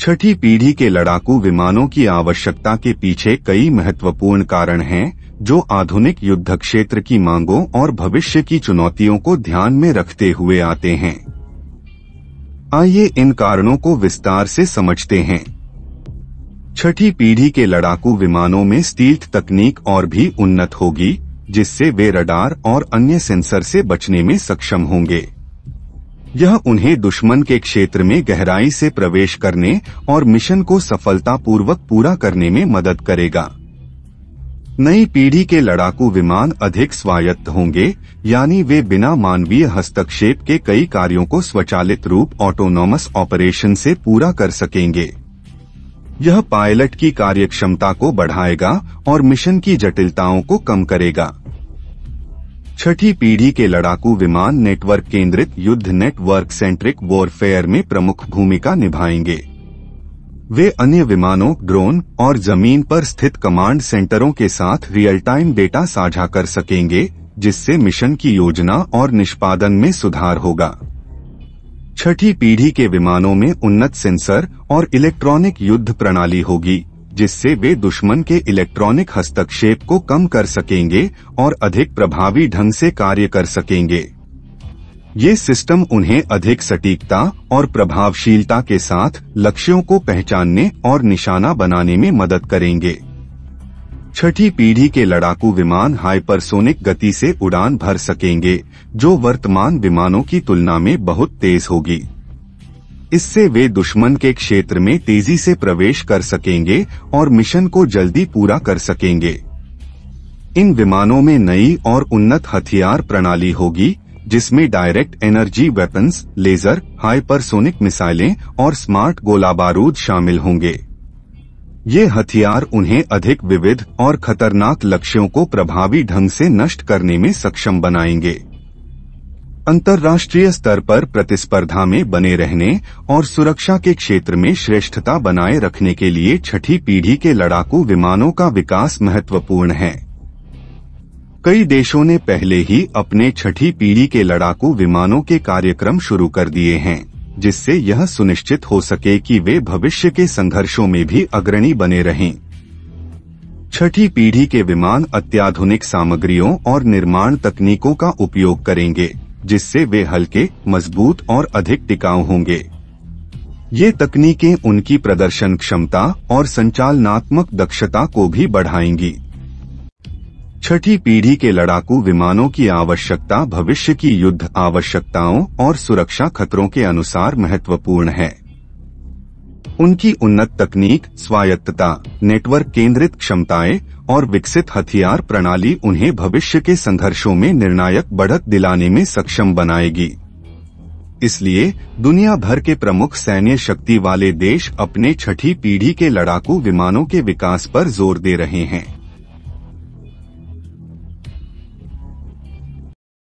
छठी पीढ़ी के लड़ाकू विमानों की आवश्यकता के पीछे कई महत्वपूर्ण कारण हैं, जो आधुनिक युद्ध क्षेत्र की मांगों और भविष्य की चुनौतियों को ध्यान में रखते हुए आते हैं आइए इन कारणों को विस्तार से समझते हैं छठी पीढ़ी के लड़ाकू विमानों में स्टील्थ तकनीक और भी उन्नत होगी जिससे वे रडार और अन्य सेंसर से बचने में सक्षम होंगे यह उन्हें दुश्मन के क्षेत्र में गहराई से प्रवेश करने और मिशन को सफलतापूर्वक पूरा करने में मदद करेगा नई पीढ़ी के लड़ाकू विमान अधिक स्वायत्त होंगे यानी वे बिना मानवीय हस्तक्षेप के कई कार्यों को स्वचालित रूप ऑटोनोमस ऑपरेशन से पूरा कर सकेंगे यह पायलट की कार्यक्षमता को बढ़ाएगा और मिशन की जटिलताओं को कम करेगा छठी पीढ़ी के लड़ाकू विमान नेटवर्क केंद्रित युद्ध नेटवर्क सेंट्रिक वॉरफेयर में प्रमुख भूमिका निभाएंगे वे अन्य विमानों ड्रोन और जमीन पर स्थित कमांड सेंटरों के साथ रियल टाइम डेटा साझा कर सकेंगे जिससे मिशन की योजना और निष्पादन में सुधार होगा छठी पीढ़ी के विमानों में उन्नत सेंसर और इलेक्ट्रॉनिक युद्ध प्रणाली होगी जिससे वे दुश्मन के इलेक्ट्रॉनिक हस्तक्षेप को कम कर सकेंगे और अधिक प्रभावी ढंग से कार्य कर सकेंगे ये सिस्टम उन्हें अधिक सटीकता और प्रभावशीलता के साथ लक्ष्यों को पहचानने और निशाना बनाने में मदद करेंगे छठी पीढ़ी के लड़ाकू विमान हाइपरसोनिक गति से उड़ान भर सकेंगे जो वर्तमान विमानों की तुलना में बहुत तेज होगी इससे वे दुश्मन के क्षेत्र में तेजी से प्रवेश कर सकेंगे और मिशन को जल्दी पूरा कर सकेंगे इन विमानों में नई और उन्नत हथियार प्रणाली होगी जिसमें direct energy weapons laser hypersonic मिसाइलें और स्मार्ट गोला बारूद शामिल होंगे ये हथियार उन्हें अधिक विविध और खतरनाक लक्ष्यों को प्रभावी ढंग से नष्ट करने में सक्षम बनाएंगे अंतर्राष्ट्रीय स्तर पर प्रतिस्पर्धा में बने रहने और सुरक्षा के क्षेत्र में श्रेष्ठता बनाए रखने के लिए छठी पीढ़ी के लड़ाकू विमानों का विकास महत्वपूर्ण है कई देशों ने पहले ही अपने छठी पीढ़ी के लड़ाकू विमानों के कार्यक्रम शुरू कर दिए हैं जिससे यह सुनिश्चित हो सके कि वे भविष्य के संघर्षों में भी अग्रणी बने रहें छठी पीढ़ी के विमान अत्याधुनिक सामग्रियों और निर्माण तकनीकों का उपयोग करेंगे जिससे वे हल्के मजबूत और अधिक टिकाऊ होंगे ये तकनीकें उनकी प्रदर्शन क्षमता और संचालनात्मक दक्षता को भी बढ़ाएंगी छठी पीढ़ी के लड़ाकू विमानों की आवश्यकता भविष्य की युद्ध आवश्यकताओं और सुरक्षा खतरों के अनुसार महत्वपूर्ण है उनकी उन्नत तकनीक स्वायत्तता नेटवर्क केंद्रित क्षमताएं और विकसित हथियार प्रणाली उन्हें भविष्य के संघर्षों में निर्णायक बढ़त दिलाने में सक्षम बनाएगी इसलिए दुनिया भर के प्रमुख सैन्य शक्ति वाले देश अपने छठी पीढ़ी के लड़ाकू विमानों के विकास पर जोर दे रहे हैं